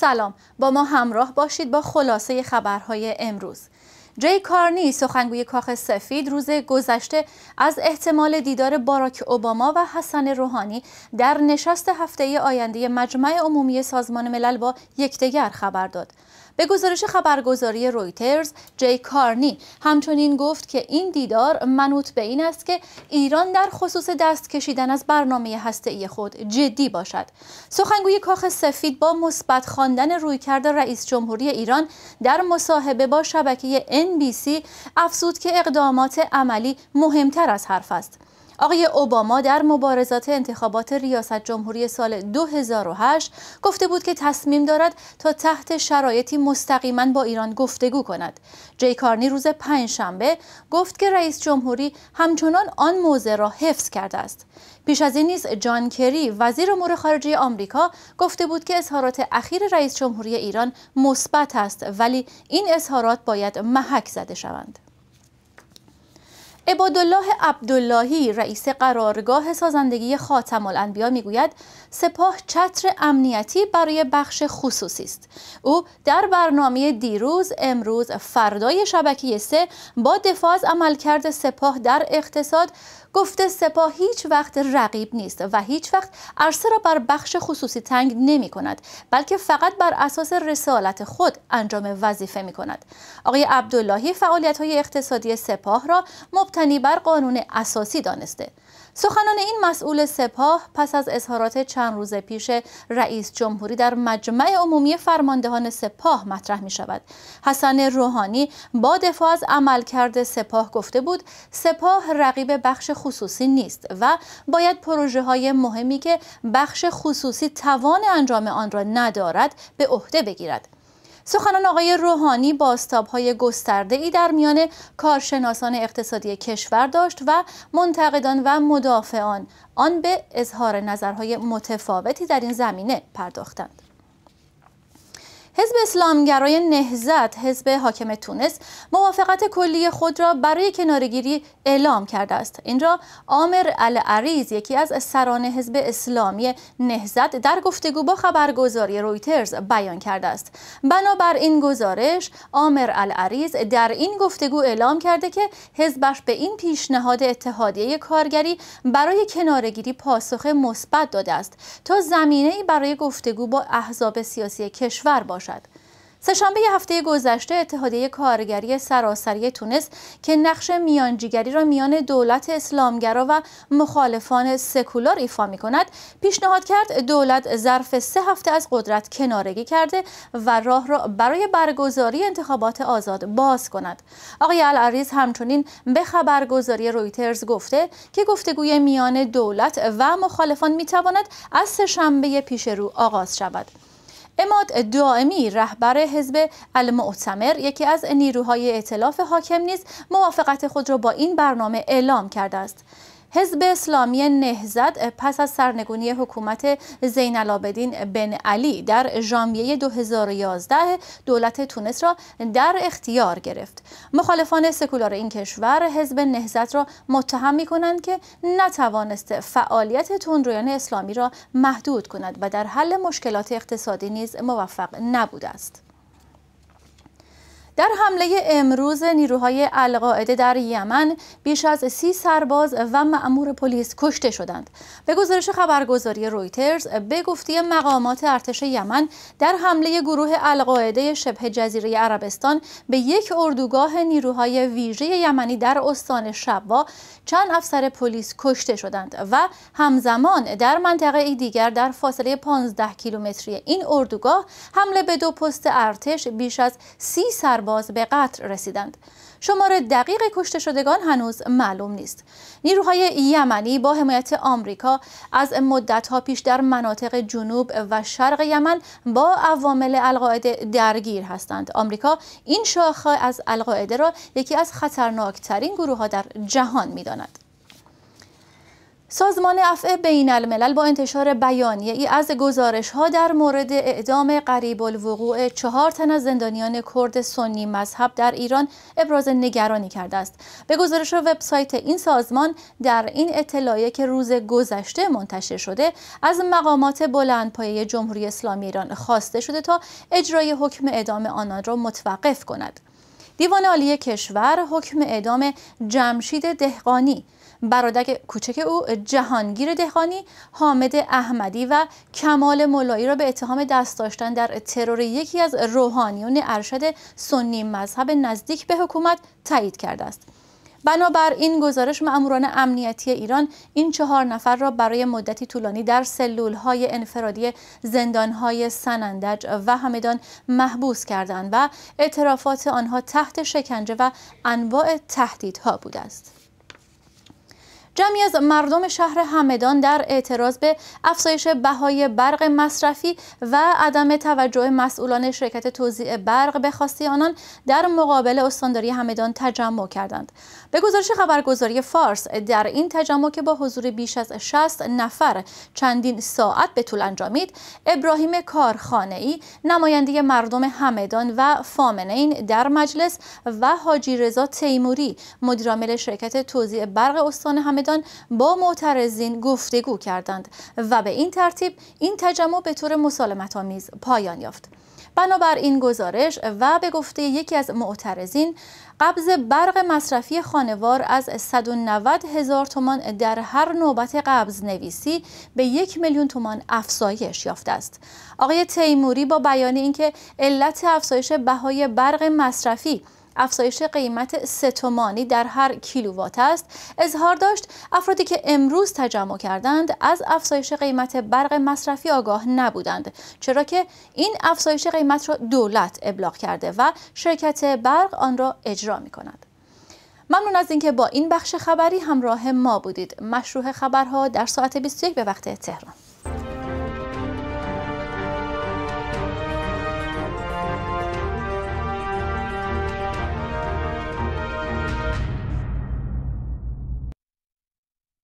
سلام با ما همراه باشید با خلاصه خبرهای امروز جی کارنی سخنگوی کاخ سفید روز گذشته از احتمال دیدار باراک اوباما و حسن روحانی در نشست هفته آینده مجمع عمومی سازمان ملل با یکدیگر خبر داد. به گزارش خبرگزاری رویترز، جی کارنی همچنین گفت که این دیدار منوط به این است که ایران در خصوص دست کشیدن از برنامه هسته‌ای خود جدی باشد. سخنگوی کاخ سفید با مثبت خواندن رویکرد رئیس جمهوری ایران در مصاحبه با شبکه NBC افزود که اقدامات عملی مهمتر از حرف است آقای اوباما در مبارزات انتخابات ریاست جمهوری سال 2008 گفته بود که تصمیم دارد تا تحت شرایطی مستقیما با ایران گفتگو کند. جی کارنی روز پنجشنبه گفت که رئیس جمهوری همچنان آن موضع را حفظ کرده است. پیش از این نیز جان کری وزیر امور خارجه آمریکا گفته بود که اظهارات اخیر رئیس جمهوری ایران مثبت است ولی این اظهارات باید محک زده شوند. عبادالله عبداللهی رئیس قرارگاه سازندگی خاتم الانبیا میگوید سپاه چتر امنیتی برای بخش خصوصی است او در برنامه دیروز امروز فردای شبکه سه با دفاع از عملکرد سپاه در اقتصاد گفته سپاه هیچ وقت رقیب نیست و هیچ وقت عرصه را بر بخش خصوصی تنگ نمی کند بلکه فقط بر اساس رسالت خود انجام وظیفه می کند آقای عبداللهی فعالیت های اقتصادی سپاه را مبتنی بر قانون اساسی دانسته سخنان این مسئول سپاه پس از اظهارات چند روز پیش رئیس جمهوری در مجمع عمومی فرماندهان سپاه مطرح می شود. حسن روحانی با دفاع از عملکرد سپاه گفته بود سپاه رقیب بخش خصوصی نیست و باید پروژه های مهمی که بخش خصوصی توان انجام آن را ندارد به عهده بگیرد سخنان آقای روحانی با های گسترده ای در میان کارشناسان اقتصادی کشور داشت و منتقدان و مدافعان آن به اظهار نظرهای متفاوتی در این زمینه پرداختند. حزب اسلامگرای نهزت حزب حاکم تونس موافقت کلی خود را برای کنارگیری اعلام کرده است این را عامر العریز یکی از سران حزب اسلامی نهزت در گفتگو با خبرگزاری رویترز بیان کرده است بنابر این گزارش عامر العریز در این گفتگو اعلام کرده که حزبش به این پیشنهاد اتحادیه کارگری برای کنارگیری پاسخ مثبت داده است تا زمینه برای گفتگو با احزاب سیاسی کشور باشد باشد سهشنبه هفته گذشته اتحادیه کارگری سراسری تونس که نقش میانجیگری را میان دولت اسلامگرا و مخالفان سکولار ایفا می کند پیشنهاد کرد دولت ظرف سه هفته از قدرت کنارگی کرده و راه را برای برگزاری انتخابات آزاد باز کند آقای العریز همچنین به خبرگزاری رویترز گفته که گفتگوی میان دولت و مخالفان می تواند از سهشنبه پیش رو آغاز شود اماد دائمی رهبر حزب المعتمر یکی از نیروهای اعتلاف حاکم نیز موافقت خود را با این برنامه اعلام کرده است حزب اسلامی نهزت پس از سرنگونی حکومت زین العابدین بن علی در ژانویه 2011 دولت تونس را در اختیار گرفت مخالفان سکولار این کشور حزب نهزت را متهم می کنند که نتوانست فعالیت تندرویان اسلامی را محدود کند و در حل مشکلات اقتصادی نیز موفق نبوده است در حمله امروز نیروهای القاعده در یمن بیش از سی سرباز و مأمور پلیس کشته شدند. به گزارش خبرگزاری رویترز به گفته مقامات ارتش یمن در حمله گروه القاعده شبه جزیره عربستان به یک اردوگاه نیروهای ویژه یمنی در استان شبا چند افسر پلیس کشته شدند و همزمان در منطقه ای دیگر در فاصله 15 کیلومتری این اردوگاه حمله به دو پست ارتش بیش از سی سرباز به رسیدند. شمار دقیق کشته شدگان هنوز معلوم نیست. نیروهای یمنی با حمایت آمریکا از مدتها پیش در مناطق جنوب و شرق یمن با عوامل القاعده درگیر هستند. آمریکا این شاخه از القاعده را یکی از خطرناکترین ها در جهان میداند. سازمان افع بین الملل با انتشار بیانیه ای از گزارش ها در مورد اعدام قریب الوقوع چهار تن از زندانیان کرد سنی مذهب در ایران ابراز نگرانی کرده است. به گزارش وبسایت این سازمان در این اطلاعیه که روز گذشته منتشر شده از مقامات بلندپایه جمهوری اسلامی ایران خواسته شده تا اجرای حکم اعدام آنان را متوقف کند. دیوان عالی کشور حکم اعدام جمشید دهقانی برادر کوچک او جهانگیر دهخانی حامد احمدی و کمال ملایی را به اتهام دست داشتن در ترور یکی از روحانیون ارشد سنی مذهب نزدیک به حکومت تایید کرده است بنابر این گزارش ماموران امنیتی ایران این چهار نفر را برای مدتی طولانی در سلول های انفرادی زندان های سنندج و همدان محبوس کردند و اعترافات آنها تحت شکنجه و انواع تهدیدها بوده است. جمعی از مردم شهر همدان در اعتراض به افزایش بهای برق مصرفی و عدم توجه مسئولان شرکت توزیع برق به خواسته آنان در مقابل استانداری همدان تجمع کردند به گزارش خبرگزاری فارس در این تجمع که با حضور بیش از 60 نفر چندین ساعت به طول انجامید ابراهیم کارخانه ای نماینده مردم همدان و فامنین در مجلس و حاجی رضا تیموری مدیرعامل شرکت توزیع برق استان همدان با معترضین گفتگو کردند و به این ترتیب این تجمع به طور مسالمت آمیز پایان یافت بنابر این گزارش و به گفته یکی از معترضین قبض برق مصرفی خانوار از 190 هزار تومان در هر نوبت قبض نویسی به یک میلیون تومان افزایش یافته است. آقای تیموری با بیان اینکه علت افزایش بهای برق مصرفی افزایش قیمت ستومانی در هر کیلووات است اظهار داشت افرادی که امروز تجمع کردند از افزایش قیمت برق مصرفی آگاه نبودند چرا که این افزایش قیمت را دولت ابلاغ کرده و شرکت برق آن را اجرا می کند. ممنون از اینکه با این بخش خبری همراه ما بودید. مشروع خبرها در ساعت 21 به وقت تهران.